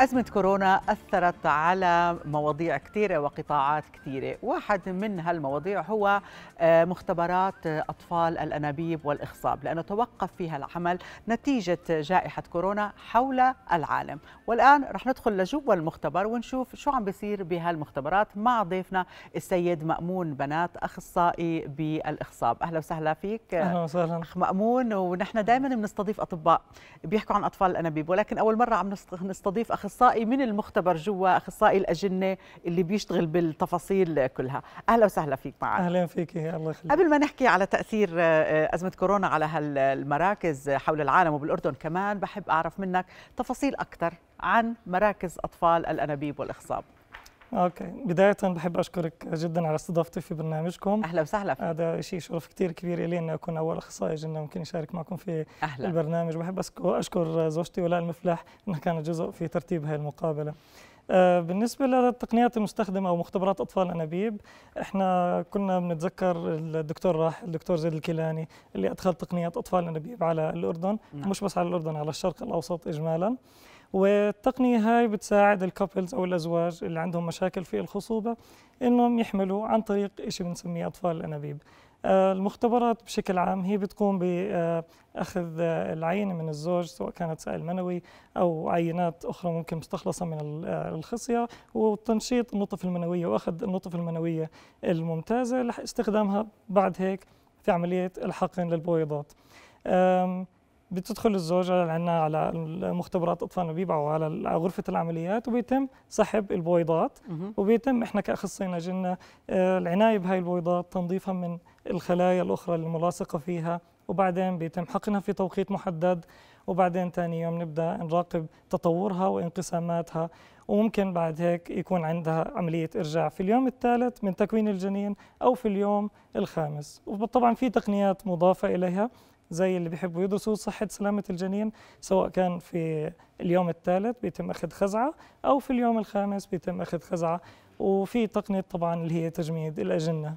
أزمة كورونا أثرت على مواضيع كثيرة وقطاعات كثيرة واحد من هالمواضيع هو آه، مختبرات آه، أطفال الأنابيب والإخصاب لأنه توقف فيها العمل نتيجة جائحة كورونا حول العالم والآن رح ندخل لجوا المختبر ونشوف شو عم بيصير بهالمختبرات مع ضيفنا السيد مأمون بنات أخصائي بالإخصاب أهلا وسهلا فيك أهلا وسهلا أخ مأمون ونحن دائما بنستضيف أطباء بيحكوا عن أطفال الأنابيب ولكن أول مرة عم نستضيف أخصائي اخصائي من المختبر جوا اخصائي الاجنه اللي بيشتغل بالتفاصيل كلها اهلا وسهلا فيك معنا اهلا فيك الله يخليك قبل ما نحكي على تاثير آه، آه، ازمه كورونا على هالمراكز حول العالم وبالاردن كمان بحب اعرف منك تفاصيل اكثر عن مراكز اطفال الانابيب والاخصاب اوكي بدايه بحب اشكرك جدا على استضافتي في برنامجكم اهلا وسهلا فيك هذا شيء شرف كثير كبير لي اني اكون اول اخصائي جنه ممكن يشارك معكم في أهلا. البرنامج بحب اشكر زوجتي ولاء المفلاح انها كانت جزء في ترتيب هذه المقابله آه، بالنسبة للتقنيات المستخدمة أو مختبرات أطفال أنابيب إحنا كنا بنتذكر الدكتور راح الدكتور زيد الكيلاني اللي أدخل تقنيات أطفال أنابيب على الأردن نعم. مش بس على الأردن على الشرق الأوسط إجمالاً والتقنية هاي بتساعد الكابلز أو الأزواج اللي عندهم مشاكل في الخصوبة إنهم يحملوا عن طريق إشي بنسميه أطفال الأنابيب آه، المختبرات بشكل عام هي بتقوم بأخذ آه، آه، العينة من الزوج سواء كانت سائل منوي أو عينات أخرى ممكن مستخلصة من الخصية وتنشيط النطف المنوية وأخذ النطف المنوية الممتازة لاستخدامها بعد هيك في عملية الحقن للبويضات بتدخل الزوجة عندنا على مختبرات أطفال وبيبعوا على غرفة العمليات وبيتم سحب البويضات وبيتم إحنا كأخصائيين جنة آه، العناية بهاي البويضات تنظيفها من الخلايا الأخرى الملاصقة فيها وبعدين بيتم حقنها في توقيت محدد وبعدين ثاني يوم نبدا نراقب تطورها وانقساماتها وممكن بعد هيك يكون عندها عملية إرجاع في اليوم الثالث من تكوين الجنين أو في اليوم الخامس وطبعا في تقنيات مضافة إليها زي اللي بيحبوا يدرسوا صحة سلامة الجنين سواء كان في اليوم الثالث بيتم أخذ خزعة أو في اليوم الخامس بيتم أخذ خزعة وفي تقنية طبعا اللي هي تجميد الأجنة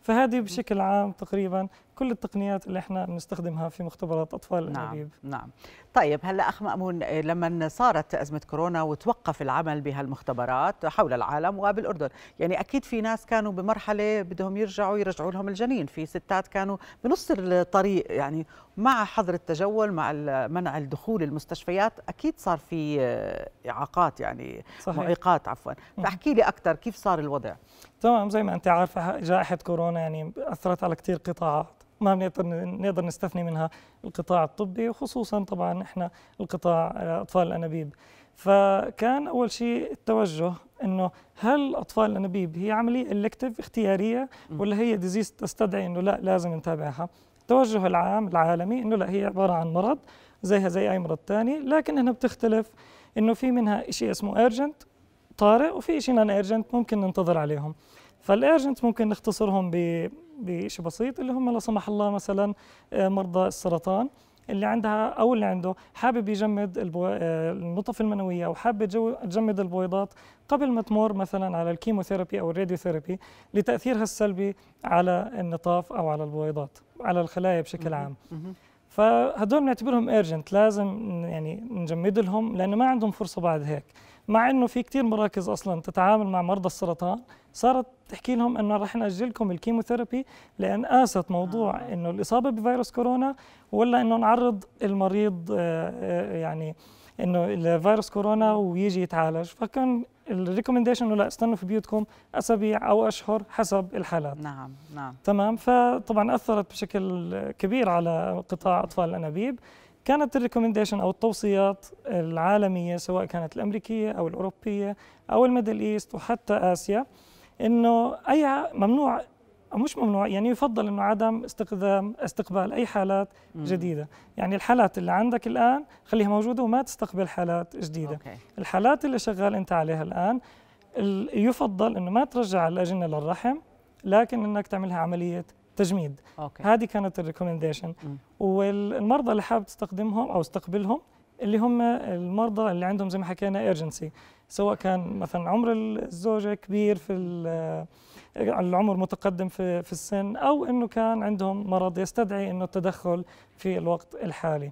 فهذه بشكل عام تقريبا كل التقنيات اللي احنا بنستخدمها في مختبرات اطفال الانابيب نعم نعم طيب هلا اخ مامون آه، لما صارت ازمه كورونا وتوقف العمل بهالمختبرات حول العالم وبالاردن يعني اكيد في ناس كانوا بمرحله بدهم يرجعوا يرجعوا لهم الجنين في ستات كانوا بنص الطريق يعني مع حظر التجول مع منع الدخول المستشفيات اكيد صار في آه، اعاقات يعني صحيح. معيقات عفوا فاحكي لي اكثر كيف صار الوضع تمام زي ما انت عارفه جائحه كورونا يعني اثرت على كثير قطاعات ما بنقدر نقدر نستثني منها القطاع الطبي وخصوصا طبعا احنا القطاع آه، اطفال الانابيب فكان اول شيء التوجه انه هل اطفال الانابيب هي عمليه الكتف اختياريه ولا هي ديزيز تستدعي انه لا لازم نتابعها التوجه العام العالمي انه لا هي عباره عن مرض زيها زي اي مرض ثاني لكن هنا بتختلف انه في منها شيء اسمه ايرجنت طارئ وفي شيء نان ايرجنت ممكن ننتظر عليهم فالايرجنت ممكن نختصرهم بشيء بسيط اللي هم لا سمح الله مثلا آه، مرضى السرطان اللي عندها او اللي عنده حابب يجمد البو... آه، النطف المنويه او حابب تجمد البويضات قبل ما تمر مثلا على الكيموثيرابي او الراديوثيرابي لتاثيرها السلبي على النطاف او على البويضات على الخلايا بشكل عام فهدول بنعتبرهم ايرجنت لازم يعني نجمد لهم لانه ما عندهم فرصه بعد هيك مع انه في كثير مراكز اصلا تتعامل مع مرضى السرطان صارت تحكي لهم انه رح ناجل لكم الكيموثيرابي لان قاست موضوع آه. انه الاصابه بفيروس كورونا ولا انه نعرض المريض آه، آه، يعني انه الفيروس كورونا ويجي يتعالج فكان الريكومنديشن انه لا استنوا في بيوتكم اسابيع او اشهر حسب الحالات نعم نعم تمام فطبعا اثرت بشكل كبير على قطاع اطفال الانابيب كانت الريكومنديشن او التوصيات العالميه سواء كانت الامريكيه او الاوروبيه او الميدل ايست وحتى اسيا انه اي ممنوع أو مش ممنوع يعني يفضل انه عدم استخدام استقبال اي حالات مم. جديده يعني الحالات اللي عندك الان خليها موجوده وما تستقبل حالات جديده أوكي. الحالات اللي شغال انت عليها الان يفضل انه ما ترجع الاجنه للرحم لكن انك تعملها عمليه تجميد أوكي. هذه كانت الريكومنديشن والمرضى اللي حابب تستخدمهم او استقبلهم اللي هم المرضى اللي عندهم زي ما حكينا ايرجنسي سواء كان مثلا عمر الزوجه كبير في آه، العمر متقدم في في السن او انه كان عندهم مرض يستدعي انه التدخل في الوقت الحالي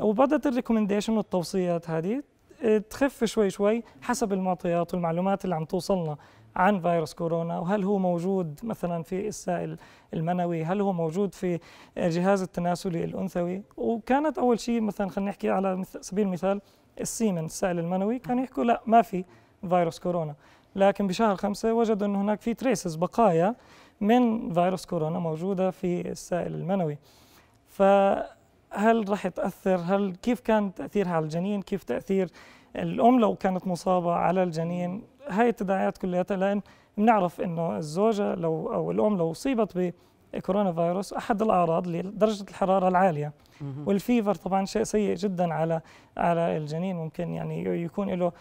وبدات الريكومنديشن والتوصيات هذه آه، تخف شوي شوي حسب المعطيات والمعلومات اللي عم توصلنا عن فيروس كورونا وهل هو موجود مثلا في السائل المنوي هل هو موجود في الجهاز التناسلي الأنثوي وكانت أول شيء مثلا خلينا نحكي على سبيل المثال السيمن السائل المنوي كانوا يحكوا لا ما في فيروس كورونا لكن بشهر خمسة وجدوا أن هناك في تريسز بقايا من فيروس كورونا موجودة في السائل المنوي فهل راح تأثر هل كيف كان تأثيرها على الجنين كيف تأثير الأم لو كانت مصابة على الجنين هاي التداعيات كلياتها لان بنعرف انه الزوجه لو او الام لو اصيبت ب كورونا فيروس احد الاعراض لدرجه الحراره العاليه والفيفر طبعا شيء سيء جدا على على الجنين ممكن يعني يكون له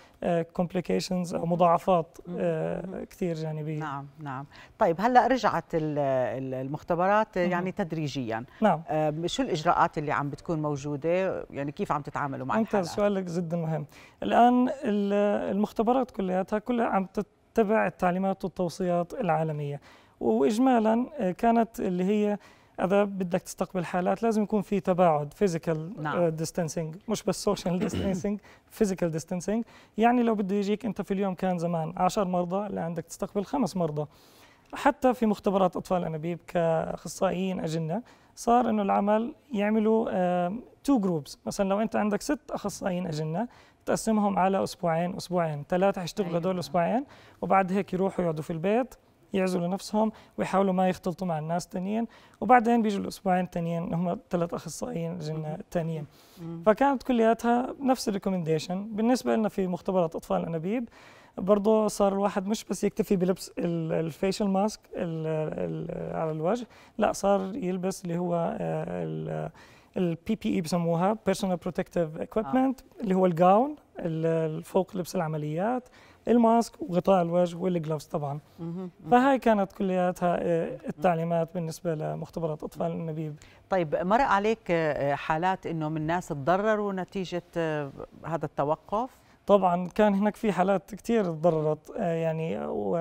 كومبليكيشنز آه، او مضاعفات آه، كثير جانبيه نعم نعم طيب هلا رجعت المختبرات يعني تدريجيا نعم آه، شو الاجراءات اللي عم بتكون موجوده يعني كيف عم تتعاملوا مع ممتاز سؤالك جدا مهم الان المختبرات كلياتها كلها عم تتبع التعليمات والتوصيات العالميه واجمالا آه، كانت اللي هي اذا بدك تستقبل حالات لازم يكون في تباعد فيزيكال آه، نعم. ديستانسينج مش بس سوشيال ديستانسينج فيزيكال ديستانسينج يعني لو بده يجيك انت في اليوم كان زمان 10 مرضى اللي عندك تستقبل خمس مرضى حتى في مختبرات اطفال انابيب كاخصائيين اجنه صار انه العمل يعملوا تو جروبس مثلا لو انت عندك ست اخصائيين اجنه تقسمهم على اسبوعين اسبوعين ثلاثه حيشتغلوا أيوة. هدول اسبوعين وبعد هيك يروحوا يقعدوا في البيت يعزلوا نفسهم ويحاولوا ما يختلطوا مع الناس تانيين وبعدين بيجوا الاسبوعين التانيين هم ثلاث اخصائيين جنة تانيين فكانت كلياتها نفس الريكومنديشن بالنسبه لنا في مختبرات اطفال انابيب برضه صار الواحد مش بس يكتفي بلبس الفيشل ماسك الـ الـ على الوجه لا صار يلبس اللي هو البي بي اي بسموها بيرسونال بروتكتيف اكويبمنت اللي هو الجاون فوق لبس العمليات الماسك وغطاء الوجه والجلوفز طبعا فهاي كانت كلياتها آه، التعليمات بالنسبه لمختبرات اطفال النبيب طيب مر عليك آه، حالات انه من ناس تضرروا نتيجه آه، هذا التوقف طبعا كان هناك في حالات كثير تضررت يعني و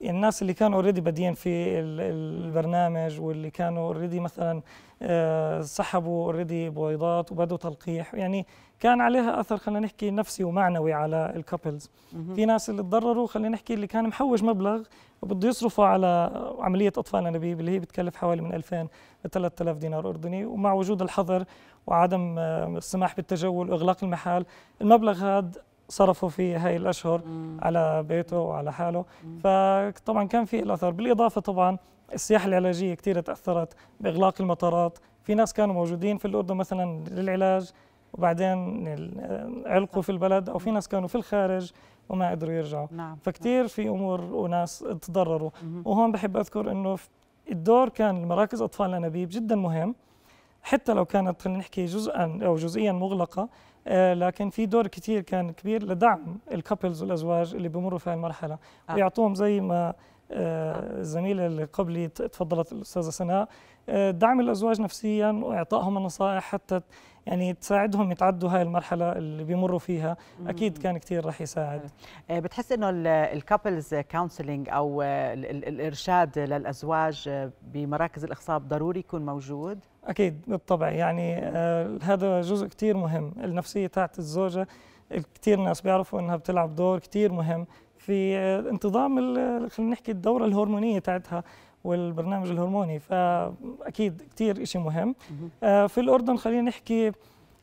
يعني الناس اللي كانوا اوريدي بادين في البرنامج واللي كانوا اوريدي مثلا آه، سحبوا اوريدي بويضات وبدوا تلقيح يعني كان عليها اثر خلينا نحكي نفسي ومعنوي على الكابلز في ناس اللي تضرروا خلينا نحكي اللي كان محوش مبلغ وبده يصرفه على عمليه اطفال انابيب اللي هي بتكلف حوالي من 2000 ل 3000 دينار اردني ومع وجود الحظر وعدم آه، السماح بالتجول واغلاق المحال المبلغ هذا صرفوا في هاي الاشهر مم. على بيته وعلى حاله مم. فطبعا كان في الاثر بالاضافه طبعا السياحة العلاجية كثير تأثرت بإغلاق المطارات في ناس كانوا موجودين في الأردن مثلا للعلاج وبعدين علقوا في البلد أو في ناس كانوا في الخارج وما قدروا يرجعوا نعم. فكتير في أمور وناس تضرروا وهون بحب أذكر أنه الدور كان مراكز أطفال أنابيب جدا مهم حتى لو كانت خلينا نحكي جزءا او جزئيا مغلقه آه، لكن في دور كثير كان كبير لدعم الكابلز والازواج اللي بمروا في هاي آه. ويعطوهم زي ما الزميله آه، اللي قبلي تفضلت الاستاذه سناء آه، دعم الازواج نفسيا واعطائهم النصائح حتى يعني تساعدهم يتعدوا هاي المرحله اللي بيمروا فيها اكيد كان كثير راح يساعد آه. بتحس انه الكابلز كونسلنج او الارشاد للازواج بمراكز الاخصاب ضروري يكون موجود اكيد بالطبع يعني هذا جزء كثير مهم النفسيه تاعت الزوجه كثير ناس بيعرفوا انها بتلعب دور كثير مهم في انتظام خلينا نحكي الدوره الهرمونيه تاعتها والبرنامج الهرموني فاكيد كثير شيء مهم آه، في الاردن خلينا نحكي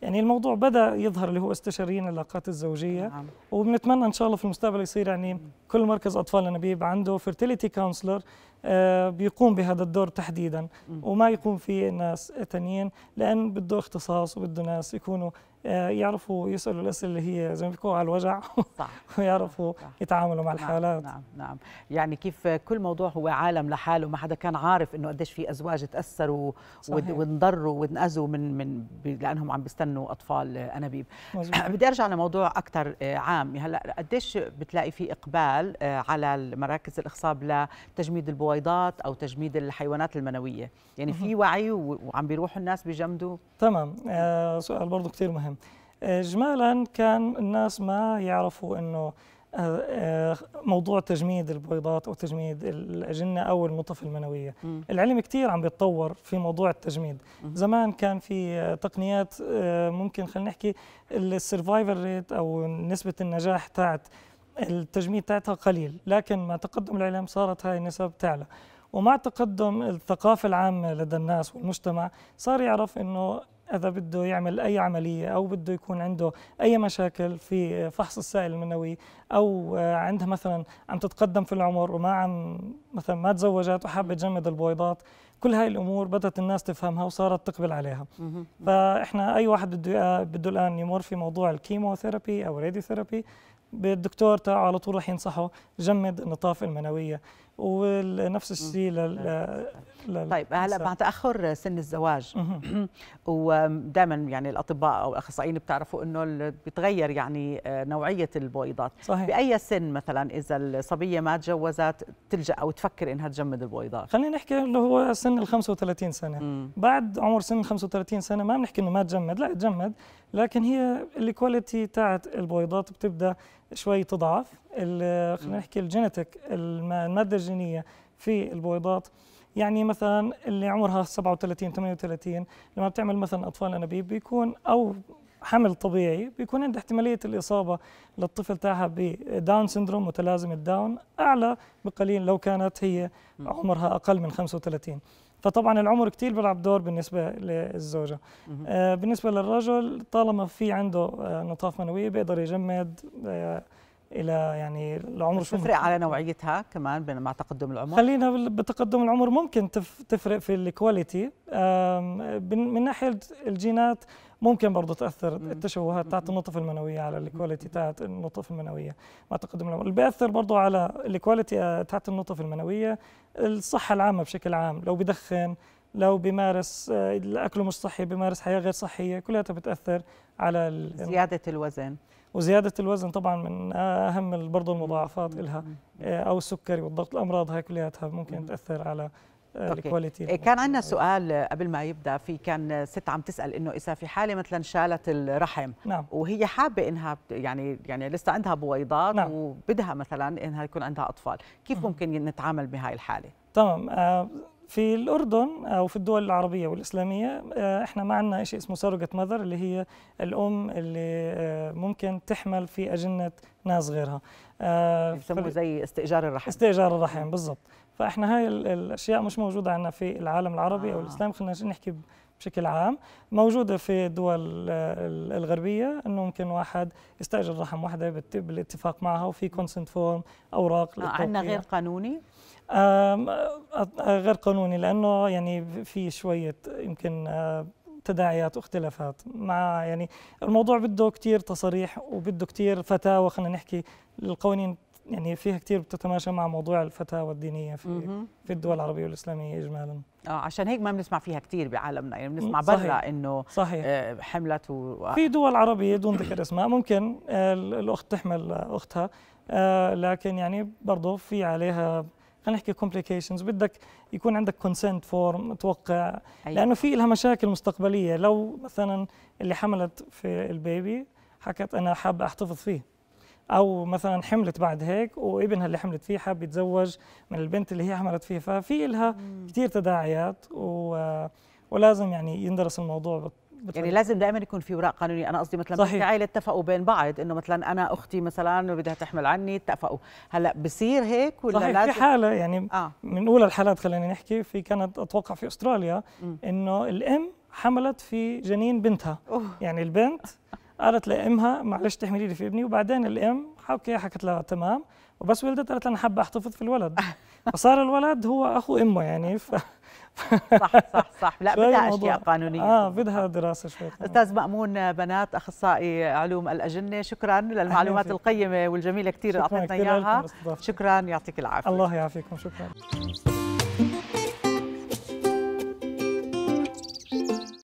يعني الموضوع بدا يظهر اللي هو استشاريين العلاقات الزوجيه نعم. وبنتمنى ان شاء الله في المستقبل يصير يعني كل مركز اطفال النبيب عنده فيرتيليتي كونسلر آه، بيقوم بهذا الدور تحديدا وما يقوم فيه ناس ثانيين لان بده اختصاص وبده ناس يكونوا آه، يعرفوا يسالوا الاسئله اللي هي زي ما بيكون على الوجع صح ويعرفوا صح يتعاملوا مع نعم، الحالات نعم نعم يعني كيف كل موضوع هو عالم لحاله ما حدا كان عارف انه قديش في ازواج تاثروا وانضروا وانأذوا من من لانهم عم بيستنوا اطفال انابيب بدي ارجع لموضوع اكثر آه، عام يعني هلا قديش بتلاقي في اقبال آه، على مراكز الاخصاب لتجميد البويضات او تجميد الحيوانات المنويه يعني في وعي وعم بيروحوا الناس بيجمدوا تمام آه سؤال برضه كثير مهم اجمالا كان الناس ما يعرفوا انه آه، آه، موضوع تجميد البويضات او تجميد الاجنه او المطف المنويه م. العلم كثير عم بيتطور في موضوع التجميد م. زمان كان في آه، تقنيات ممكن خلينا نحكي السرفايفل ريت او نسبه النجاح تاعت التجميد تاعتها قليل لكن مع تقدم العلم صارت هاي النسب تعلى ومع تقدم الثقافة العامة لدى الناس والمجتمع صار يعرف أنه اذا بده يعمل اي عمليه او بده يكون عنده اي مشاكل في فحص السائل المنوي او عندها مثلا عم تتقدم في العمر وما عم مثلا ما تزوجت وحابه تجمد البويضات كل هاي الامور بدات الناس تفهمها وصارت تقبل عليها فاحنا اي واحد بده بده الان يمر في موضوع الكيمو ثيرابي او ثيرابي الدكتور تاعه على طول رح ينصحه جمد النطافه المنويه ونفس الشيء نعم. لل طيب هلا مع تاخر آه، سن الزواج ودائما يعني الاطباء او الاخصائيين بتعرفوا انه بتغير يعني آه، نوعيه البويضات صحيح. باي سن مثلا اذا الصبيه ما تجوزت تلجا او تفكر انها تجمد البويضات خلينا نحكي اللي هو سن ال 35 سنه مم. بعد عمر سن ال 35 سنه ما بنحكي انه ما تجمد لا تجمد لكن هي الكواليتي تاعت البويضات بتبدا شوي تضعف خلينا نحكي الجينيتك الماده الجينيه في البويضات يعني مثلا اللي عمرها 37 38 لما بتعمل مثلا اطفال انابيب بيكون او حمل طبيعي بيكون عند احتماليه الاصابه للطفل تاعها بداون سندروم متلازمه داون اعلى بقليل لو كانت هي عمرها اقل من 35 فطبعا العمر كثير بيلعب دور بالنسبه للزوجه آه، بالنسبه للرجل طالما في عنده آه، نطاف منويه بيقدر يجمد آه، الى يعني العمر شو تفرق على نوعيتها كمان مع تقدم العمر خلينا بتقدم العمر ممكن تفرق في الكواليتي من ناحيه الجينات ممكن برضه تاثر التشوهات تاعت النطف المنويه على الكواليتي تاعت النطف المنويه مع تقدم العمر اللي بياثر برضه على الكواليتي تاعت النطف المنويه الصحه العامه بشكل عام لو بدخن لو بيمارس آه، اكله مش صحي بيمارس حياه غير صحيه كلها بتاثر على زياده الوزن وزيادة الوزن طبعا من أهم برضه المضاعفات إلها آه، أو السكري والضغط الأمراض هاي كلياتها ممكن تأثر على آه، الكواليتي إيه، كان عندنا سؤال قبل ما يبدا في كان ست عم تسال انه اذا في حاله مثلا شالت الرحم نعم. وهي حابه انها يعني يعني لسه عندها بويضات نعم. وبدها مثلا انها يكون عندها اطفال كيف ممكن نتعامل بهاي الحاله تمام آه، في الأردن أو في الدول العربية والإسلامية آه، إحنا ما عندنا شيء اسمه سرقة مذر اللي هي الأم اللي ممكن تحمل في أجنة ناس غيرها يسموه زي استئجار الرحم استئجار الرحم بالضبط فاحنا هاي الاشياء مش موجوده عندنا في العالم العربي آه. او الاسلامي خلينا نحكي بشكل عام موجوده في الدول الغربيه انه ممكن واحد يستاجر رحم وحده بالاتفاق معها وفي كونسنت فورم اوراق آه عندنا غير قانوني آه، غير قانوني لانه يعني في شويه يمكن آه، تداعيات واختلافات مع يعني الموضوع بده كتير تصاريح وبده كتير فتاوى خلينا نحكي القوانين يعني فيها كثير بتتماشى مع موضوع الفتاوى الدينية في في الدول العربية والإسلامية إجمالا اه عشان هيك ما بنسمع فيها كثير بعالمنا يعني بنسمع برا انه صحيح آه، حملت و... في دول عربية دون ذكر اسماء ممكن آه، الأخت تحمل أختها آه، لكن يعني برضه في عليها خلينا نحكي كومبليكيشنز بدك يكون عندك كونسنت فورم توقع أيوة. لانه في لها مشاكل مستقبليه لو مثلا اللي حملت في البيبي حكت انا حابه احتفظ فيه او مثلا حملت بعد هيك وابنها اللي حملت فيه حاب يتزوج من البنت اللي هي حملت فيه ففي لها كثير تداعيات و ولازم يعني يندرس الموضوع يعني لازم دائما يكون في وراء قانوني انا قصدي مثلا صحيح. عائله اتفقوا بين بعض انه مثلا انا اختي مثلا بدها تحمل عني اتفقوا هلا بصير هيك ولا صحيح لازم في حاله يعني آه. من اولى الحالات خلينا نحكي في كانت اتوقع في استراليا انه الام حملت في جنين بنتها أوه. يعني البنت قالت لامها معلش تحملي لي في ابني وبعدين الام حكي حكت لها تمام وبس ولدت قالت انا حابه احتفظ في الولد فصار الولد هو اخو امه يعني ف... صح صح صح لا بدها اشياء قانونيه اه بدها دراسه شوي استاذ مامون بنات اخصائي علوم الاجنه شكرا للمعلومات القيمه والجميله كثير اللي اعطيتنا اياها شكرا يعطيك العافيه الله يعافيكم شكرا